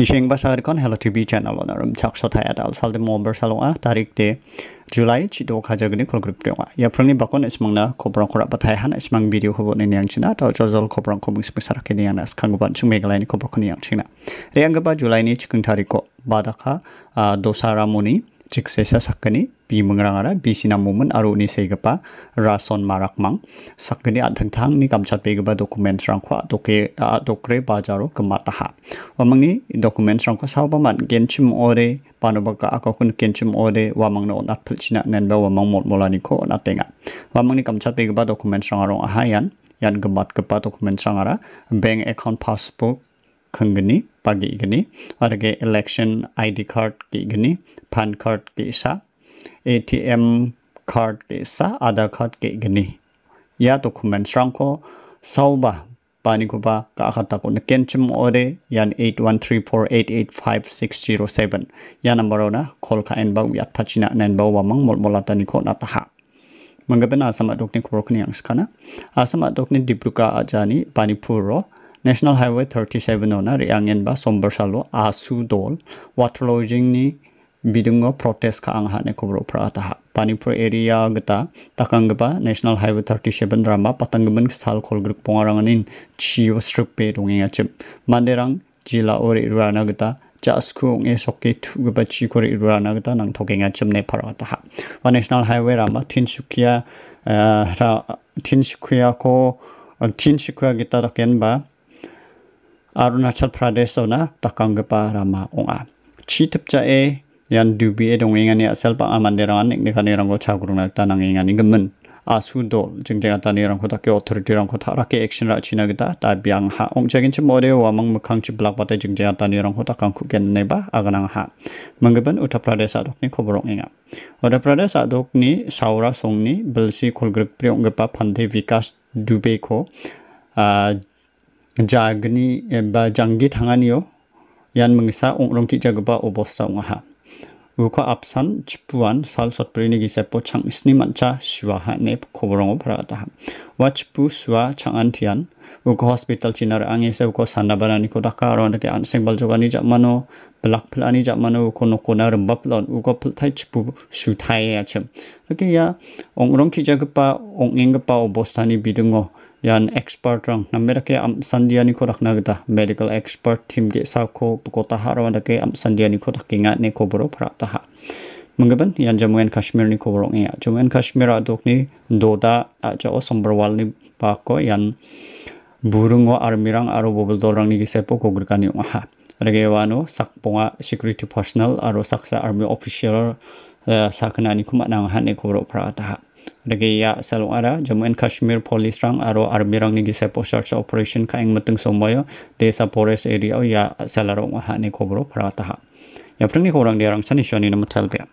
Nishengba Sagarikon Hello TV channel onarum chakshota adal salde momber salonga tarik de July chido khajagni kol group dewa ya prangni bakon ismangna kobrang kora bathai han ismang video hobo ne nyang china to jojol kobrang komung spesar ke ne yana skangban chung megalai ni kobro khoni yang china reangba July ni chikun tariko badaka dosara moni jikseisa sakani bimangrangara bi mumun aro ni segapa rason marakmang sakani adhangthang ni dokumen documents rangkwa toke tokre bajaro kemataha. wamangni dokumen rangkwa sawbaman genchim ore panobaka akokun genchim ore wamangno onat philchina nenba wamang molmolani ko onatenga wamangni dokumen documents rangarong ahayan yan gemat kepa dokumen rangara bank account passbook khangni pagi gini arge election ID card ki gini PAN card ki ATM card ki sa card ki gini ya dokumen serangko, sauba pani kuba ka akhata ko kenchim ore yan 8134885607 ya nomor ona call ka en ba wi at phachina nen ba wa mang mol molata ni ko na ta ha mangaben asama dokni korokni angskana dibuka dokni dibruka ajani puro National Highway 37 ona riang yen ba somber asu dol waterlogging ni bidungo protes ka ang hane kubro prata ha. area gata takang ba National Highway 37 rama patang gaman kesal kol grup pongarangan in chiyo strip pe dong yang acep. jila ori irwana gata jasku ong esok ke tu gaba chiyo ori irwana gata nang tokeng acep ne parata ha. National Highway rama tin sukia uh, eh, ra, tin sukia ko Tin sukia gita takian ba arunachal pradesh ona na gepa rama onga chi tepja e yan dubi e dong ingani asel pa amanderang anik nikani ranggo chagurung tanang ingani gemen asudo jengjeng atani rangko takke authority rangko tarake action ra china gita ta biang ha ongjegin chim ore wa mang mukhang chi blak patai jengjeng atani rangko takang ku gen neba aganang ha manggeban uttar pradesh adokni khoborong inga uttar pradesh adokni saura songni belsi kolgrip priong gepa phande vikas dubeko jagni eh, ba janggi thanganio yan mengisa ongrong ki jagba obosta ngaha uko apsan chipuan sal prini gi sepo chang isni mancha shuaha ne khobrong phra ta wa chipu swa changan thian uko hospital chinar ange se uko sanabana ni ko daka ron ke anseng bal jogani jamano blak phlani jamano uko nokona ramba plon uko phthai chipu shu thai acham ke ya, ya ongrong ki jagpa ongeng pa ni bidungo yan expert rang namera ke am sandiani ko rakna gita medical expert team ge sa ko haro harwa da ke am sandiani ko takinga ne ko boro phra ta ha mangban yan jammu and kashmir ni ko rong ya jammu and kashmir adok ni doda a cha osombarwal ni pa ko yan burungo armirang aro bobol dorang ni gisepo ko gurkani ha sak sakponga security personnel aro saksa army officer Eh, sakinani kuma nang hane kuro prata. Rege ya salung ara jamu Kashmir police rang aro army rang ni gise po search operation ka ing mateng somoyo desa forest area ya salarong hane kuro prata. Ya frang ni kurang dia rang sanisoni nama telpia.